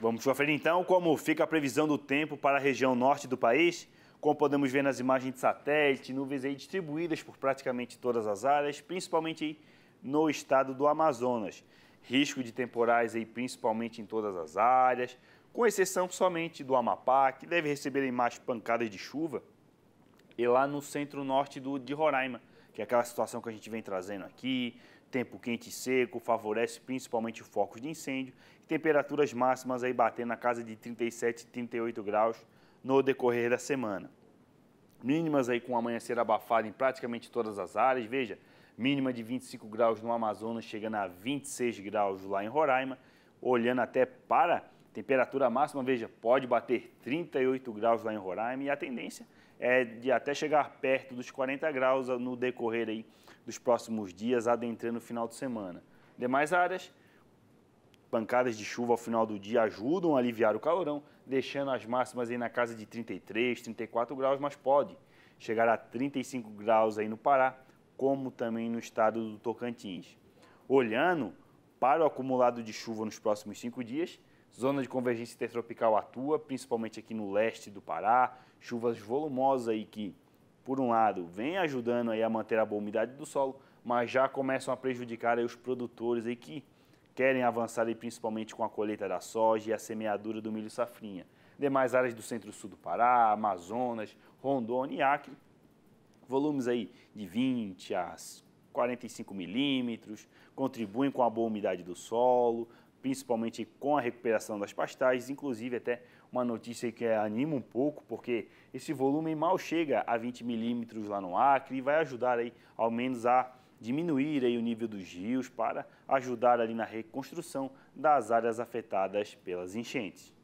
Vamos conferir então, como fica a previsão do tempo para a região norte do país? Como podemos ver nas imagens de satélite, nuvens aí distribuídas por praticamente todas as áreas, principalmente no estado do Amazonas. Risco de temporais aí principalmente em todas as áreas, com exceção somente do Amapá, que deve receber mais pancadas de chuva, e lá no centro-norte de Roraima, que é aquela situação que a gente vem trazendo aqui, tempo quente e seco, favorece principalmente focos de incêndio, temperaturas máximas aí batendo na casa de 37, 38 graus no decorrer da semana. Mínimas aí com amanhecer abafado em praticamente todas as áreas, veja, mínima de 25 graus no Amazonas, chegando a 26 graus lá em Roraima, olhando até para Temperatura máxima, veja, pode bater 38 graus lá em Roraima e a tendência é de até chegar perto dos 40 graus no decorrer aí dos próximos dias, adentrando o final de semana. Demais áreas, pancadas de chuva ao final do dia ajudam a aliviar o calorão, deixando as máximas aí na casa de 33, 34 graus, mas pode chegar a 35 graus aí no Pará, como também no estado do Tocantins. Olhando para o acumulado de chuva nos próximos cinco dias, Zona de convergência intertropical atua, principalmente aqui no leste do Pará, chuvas volumosas aí que, por um lado, vem ajudando aí a manter a boa umidade do solo, mas já começam a prejudicar aí os produtores aí que querem avançar aí principalmente com a colheita da soja e a semeadura do milho safrinha. Demais áreas do centro-sul do Pará, Amazonas, Rondônia e Acre, volumes aí de 20 a 45 milímetros, contribuem com a boa umidade do solo, principalmente com a recuperação das pastagens, inclusive até uma notícia que anima um pouco, porque esse volume mal chega a 20 milímetros lá no Acre e vai ajudar aí, ao menos a diminuir aí o nível dos rios para ajudar ali na reconstrução das áreas afetadas pelas enchentes.